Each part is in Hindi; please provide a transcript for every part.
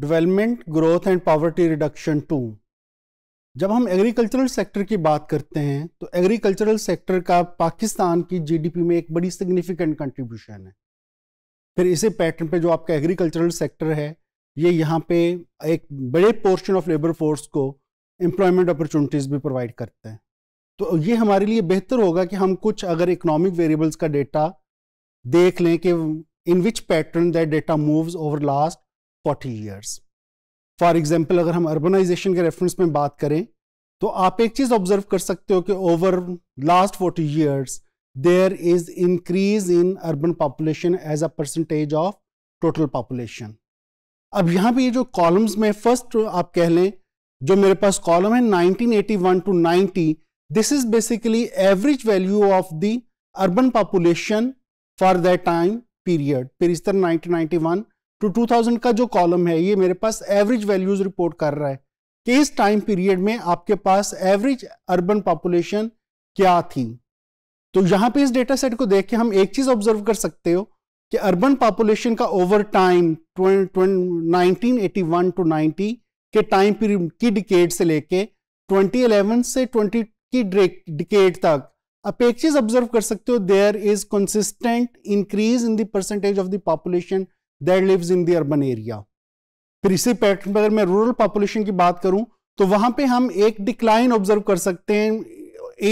development growth and poverty reduction to जब हम एग्रीकल्चरल सेक्टर की बात करते हैं तो एग्रीकल्चरल सेक्टर का पाकिस्तान की जीडीपी में एक बड़ी सिग्निफिकेंट कंट्रीब्यूशन है फिर इसी पैटर्न पे जो आपका एग्रीकल्चरल सेक्टर है ये यहाँ पे एक बड़े पोर्शन ऑफ लेबर फोर्स को एम्प्लॉयमेंट अपॉर्चुनिटीज़ भी प्रोवाइड करते हैं तो ये हमारे लिए बेहतर होगा कि हम कुछ अगर इकोनॉमिक वेरिएबल्स का डेटा देख लें कि in which pattern that data moves over last 40 years for example अगर हम अर्बनाइजेशन के रेफरेंस में बात करें तो आप एक चीज़ ऑब्जर्व कर सकते हो कि over last 40 years there is increase in urban population as a percentage of total population अब यहां पर जो कॉलम्स में फर्स्ट आप कह लें जो मेरे पास कॉलम है 1981 to 90 this is basically average value of the urban population for that time period फिर इस तरह 1991 टू 2000 का जो कॉलम है ये मेरे पास एवरेज वैल्यूज रिपोर्ट कर रहा है कि इस टाइम पीरियड में आपके पास एवरेज अर्बन पॉपुलेशन क्या थी तो यहां पे इस डेटा सेट को देख के हम एक चीज ऑब्जर्व कर सकते हो कि अर्बन पॉपुलेशन का ओवर टाइम 1981 टू 90 के टाइम पीरियड की डिकेड से लेके 2011 से 20 की डिकेड तक आप एक चीज ऑब्जर्व कर सकते हो there is consistent increase in the percentage of the population that lives in the urban area फिर इसी पैटर्न पर अगर मैं रूरल पॉपुलेशन की बात करूं तो वहां पे हम एक डिक्लाइन ऑब्जर्व कर सकते हैं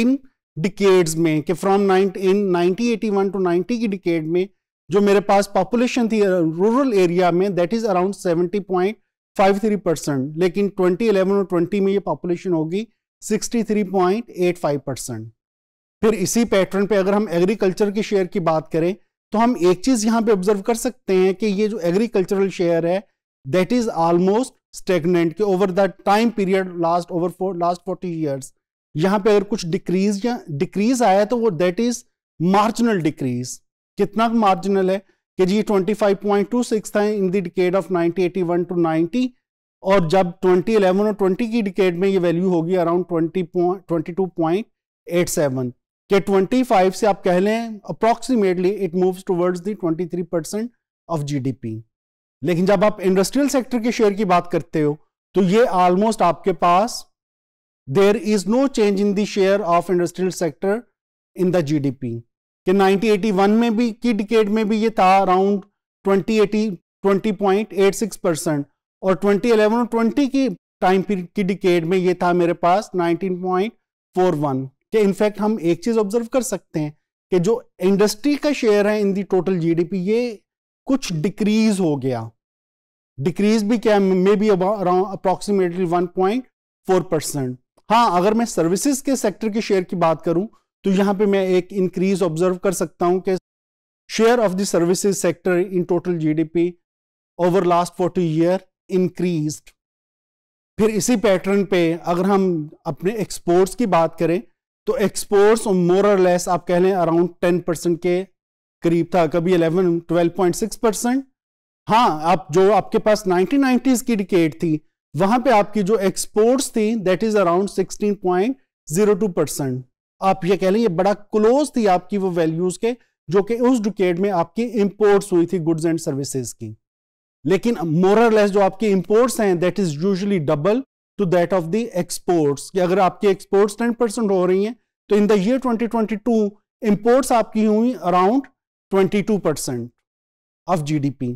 इन डिकेड्स में कि फ्रॉम इन 1981 टू 90 की डिकेड में जो मेरे पास पॉपुलेशन थी रूरल एरिया में दैट इज अराउंड 70.53 परसेंट लेकिन 2011 और 20 में ये पॉपुलेशन होगी 63.85 परसेंट फिर इसी पैटर्न पे अगर हम एग्रीकल्चर के शेयर की बात करें तो हम एक चीज यहां पे ऑब्जर्व कर सकते हैं कि ये जो एग्रीकल्चरल शेयर है दैट इज ऑलमोस्ट स्टेगनेंट के over the time period last over four last forty years यहाँ पे अगर कुछ डिक्रीज या डिक्रीज आया तो वो दैट इज मार्जिनल डिक्रीज कितना मार्जिनल है कि जी 25.26 था in the decade of 1981 to 90 और जब 2011 और 20 की डिकेड में ये वैल्यू होगी अराउंड एट सेवन कि 25 से आप कह लें approximately it moves towards the 23 percent of GDP लेकिन जब आप इंडस्ट्रियल सेक्टर के शेयर की बात करते हो तो ये ऑलमोस्ट आपके पास there is no change in their share of industrial sector in the GDP कि 1981 में भी की डिकेड में भी ये था अराउंड 2080 20.86 परसेंट और 2011 और 20 की टाइम पीरियड की डिकेड में ये था मेरे पास 19.41 कि इनफैक्ट हम एक चीज ऑब्जर्व कर सकते हैं कि जो इंडस्ट्री का शेयर है इन दी टोटल जीडीपी ये कुछ डिक्रीज हो गया डिक्रीज भी क्या maybe around approximately four percent हाँ अगर मैं सर्विसेज के सेक्टर के शेयर की बात करूं तो यहां पे मैं एक इंक्रीज ऑब्जर्व कर सकता हूं कि share of the services sector in total GDP over last forty year increase फिर इसी पैटर्न पे अगर हम अपने एक्सपोर्ट्स की बात करें तो एक्सपोर्ट्स मोर लेस आप कह लें अराउंड टेन परसेंट के करीब था कभी eleven twelve point six percent हाँ आप जो आपके पास नाइनटीन नाइनटीज की डिकेट थी वहां पे आपकी जो एक्सपोर्ट्स थी that is around sixteen point zero two percent आप ये कह लें ये बड़ा क्लोज थी आपकी वो वैल्यूज के जो कि उस डिकेट में आपकी इंपोर्ट्स हुई थी गुड्स एंड सर्विसेज की लेकिन लेस जो आपके इंपोर्ट्स हैं that is usually double to that of the exports कि अगर आपकी एक्सपोर्ट्स टेन परसेंट हो रही हैं तो इन द ईयर 2022 इंपोर्ट्स आपकी हुई अराउंड 22 परसेंट ऑफ जीडीपी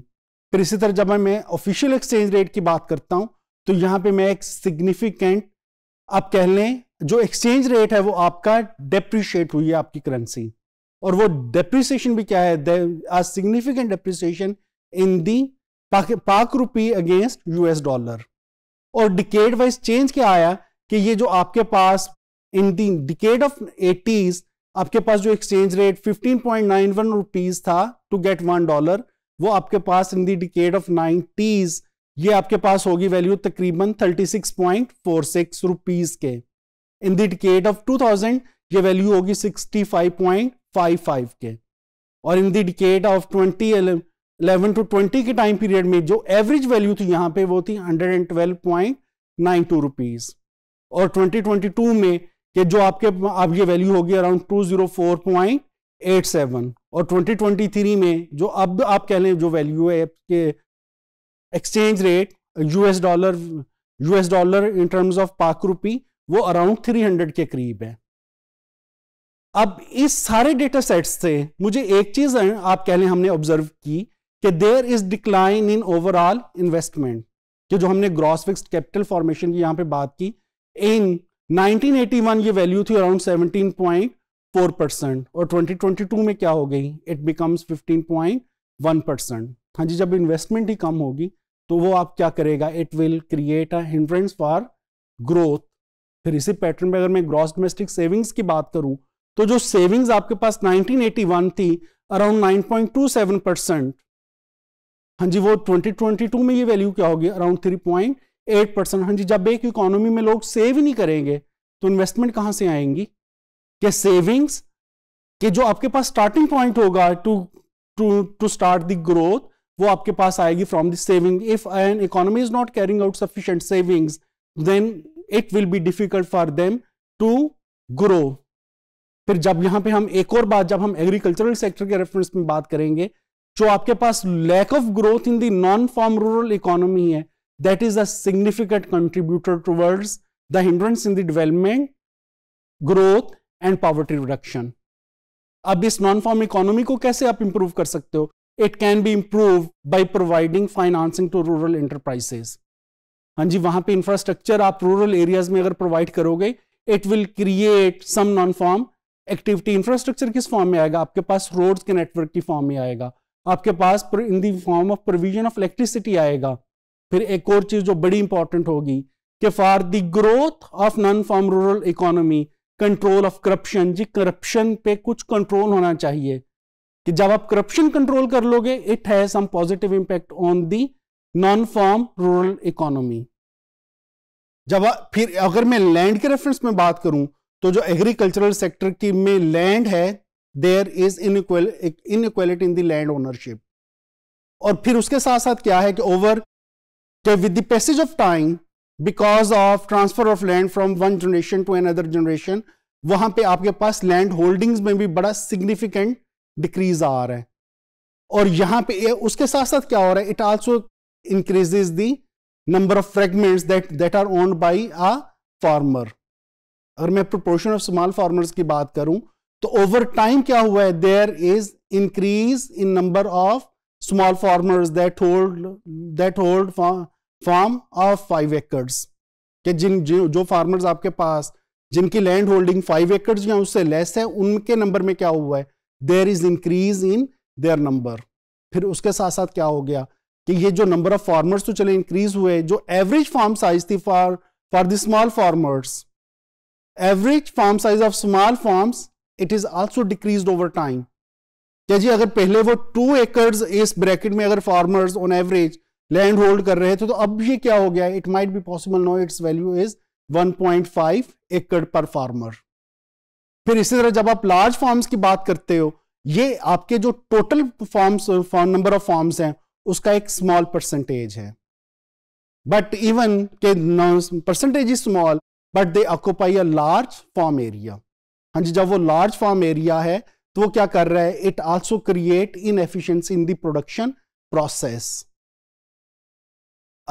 फिर इसी तरह जब मैं ऑफिशियल एक्सचेंज रेट की बात करता हूं तो यहां पे मैं एक सिग्निफिकेंट आप कह लें जो एक्सचेंज रेट है वो आपका डेप्रिशिएट हुई है आपकी करेंसी और वो डेप्रिसिएशन भी क्या है significant depreciation in the Pak, Pak rupee against US dollar और डिकेड वाइज चेंज क्या आया कि ये जो आपके पास in the decade of eighties आपके पास जो एक्सचेंज रेट 15.91 पॉइंट था टू गेट वन डॉलर वो आपके पास in the decade of nineties ये आपके पास होगी वैल्यू तकरीबन 36.46 रुपीस के इन दी डिकेड ऑफ 2000 ये वैल्यू होगी 65.55 के और in the decade of twenty 11 to 20 के टाइम पीरियड में जो एवरेज वैल्यू थी यहाँ पे वो थी 112.92 रुपीस और 2022 में ये जो आपके आप ये वैल्यू होगी अराउंड 204.87 और 2023 में जो अब आप कह लें जो वैल्यू है आपके exchange rate US dollar US dollar in terms of Pak rupee वो अराउंड 300 के करीब है अब इस सारे डेटा सेट्स से मुझे एक चीज आप कह लें हमने ऑब्जर्व की कि there is decline in overall investment कि जो हमने ग्रॉस फिक्स्ड कैपिटल फॉर्मेशन की यहां पे बात की इन 1981 ये वैल्यू थी अराउंड 17.4 परसेंट और 2022 में क्या हो गई इट बिकम्स 15.1 परसेंट हाँ जी जब इन्वेस्टमेंट ही कम होगी तो वो आप क्या करेगा it will create a for growth फिर इसी पैटर्न में अगर मैं ग्रॉस डोमेस्टिक सेविंग्स की बात करूं तो जो सेविंग्स आपके पास 1981 थी अराउंड 9.27 परसेंट हाँ जी वो 2022 में ये वैल्यू क्या होगी around three point eight percent हाँ जी जब एक इकोनॉमी में लोग सेव ही नहीं करेंगे तो इन्वेस्टमेंट कहाँ से आएंगी के सेविंग्स के जो आपके पास स्टार्टिंग पॉइंट होगा to to to start the growth वो आपके पास आएगी from the saving if an economy is not carrying out sufficient savings then it will be difficult for them to grow फिर जब यहां पे हम एक और बात जब हम एग्रीकल्चरल सेक्टर के रेफरेंस में बात करेंगे जो आपके पास lack of growth in the non farm rural economy है that is a significant contributor towards the hindrance in the development growth and poverty reduction अब इस नॉन फॉर्म इकोनॉमी को कैसे आप इंप्रूव कर सकते हो it can be improve by providing financing to rural enterprises हाँ जी वहां पे इंफ्रास्ट्रक्चर आप रूरल एरियाज में अगर प्रोवाइड करोगे it will create some non farm activity infrastructure किस फॉर्म में आएगा आपके पास रोड्स के नेटवर्क की फॉर्म में आएगा आपके पास in the form of provision of electricity आएगा फिर एक और चीज जो बड़ी इंपॉर्टेंट होगी कि for the growth of non farm rural economy control of corruption जी करप्शन पे कुछ कंट्रोल होना चाहिए कि जब आप करप्शन कंट्रोल कर लोगे it has some positive impact on the non farm rural economy जब फिर अगर मैं लैंड के रेफरेंस में बात करूं तो जो एग्रीकल्चरल सेक्टर की में लैंड है there is inequality in the land ownership और फिर उसके साथ साथ क्या है कि over with the passage of time because of transfer of land from one generation to other generation वहां पे आपके पास लैंड होल्डिंग्स में भी बड़ा सिग्निफिकेंट डिक्रीज आ रहा है और यहां पे उसके साथ साथ क्या हो रहा है it also increases the number of fragments that that are owned by a farmer अगर मैं प्रोपोर्शन ऑफ स्मॉल फार्मर्स की बात करूं तो ओवर टाइम क्या हुआ है there is increase in number of small farmers that hold that hold farm of five acres के जिन जो फार्मर्स आपके पास जिनकी लैंड होल्डिंग फाइव एकर्स या उससे लेस है उनके नंबर में क्या हुआ है there is increase in their number फिर उसके साथ साथ क्या हो गया कि ये जो नंबर ऑफ फार्मर्स तो चले इंक्रीज हुए जो एवरेज फार्म साइज थी for for the small farmers average farm size of small farms it is also decrease over time क्या जी अगर पहले वो टू एकर्स इस ब्रैकेट में अगर farmers on average land hold कर रहे थे तो अब ये क्या हो गया it might be possible no its value is 1.5 एकड़ पर फार्मर फिर इसी तरह जब आप लार्ज फार्म्स की बात करते हो ये आपके जो total farm number of farms हैं उसका एक स्मॉल परसेंटेज है बट इवन के percentage is small but they occupy a large farm area हाँ जी जब वो लार्ज फार्म एरिया है तो वो क्या कर रहा है it also create in efficiency in the production process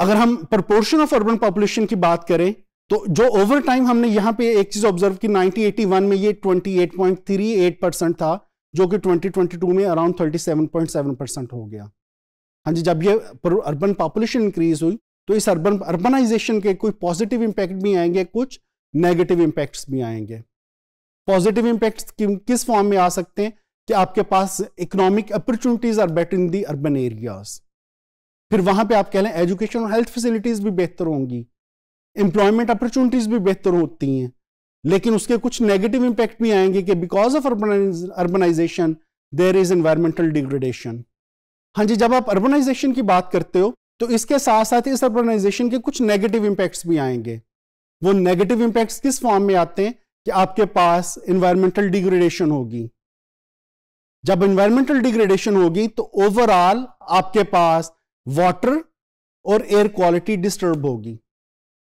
अगर हम प्रपोर्शन ऑफ अर्बन पॉपुलेशन की बात करें तो जो ओवर टाइम हमने यहां पे एक चीज ऑब्जर्व की 1981 में ये 28.38 परसेंट था जो कि 2022 में अराउंड 37.7 परसेंट हो गया हाँ जी जब ये अर्बन पॉपुलेशन इंक्रीज हुई तो इस अर्बन अर्बनाइजेशन के कोई पॉजिटिव इंपैक्ट भी आएंगे कुछ नेगेटिव इंपैक्ट्स भी आएंगे पॉजिटिव इंपैक्ट किस फॉर्म में आ सकते हैं कि आपके पास economic opportunities are better in the urban areas फिर वहां पे आप कह लें एजुकेशन और हेल्थ फैसिलिटीज भी बेहतर होंगी एम्प्लॉयमेंट अपॉर्चुनिटीज भी बेहतर होती हैं लेकिन उसके कुछ नेगेटिव इंपैक्ट भी आएंगे कि because of urbanisation there is environmental degradation हाँ जी जब आप अर्बनाइजेशन की बात करते हो तो इसके साथ साथ इस अर्बनाइजेशन के कुछ नेगेटिव इंपैक्ट्स भी आएंगे वो नेगेटिव इंपैक्ट्स किस फॉर्म में आते हैं कि आपके पास इन्वायरमेंटल डिग्रेडेशन होगी जब इन्वायरमेंटल डिग्रेडेशन होगी तो ओवरऑल आपके पास वाटर और एयर क्वालिटी डिस्टर्ब होगी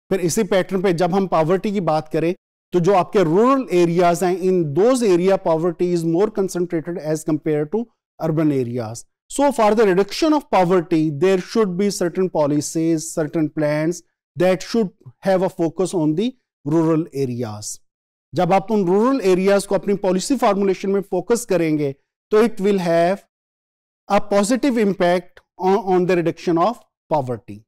फिर इसी पैटर्न पे जब हम पावर्टी की बात करें तो जो आपके रूरल एरियाज हैं in those area poverty is more concentrated as compare to urban areas so for the reduction of poverty there should be certain policies certain plans that should have a focus on the rural areas जब आप उन रूरल एरियाज को अपनी पॉलिसी फॉर्मुलेशन में फोकस करेंगे तो it will have a positive impact on the reduction of poverty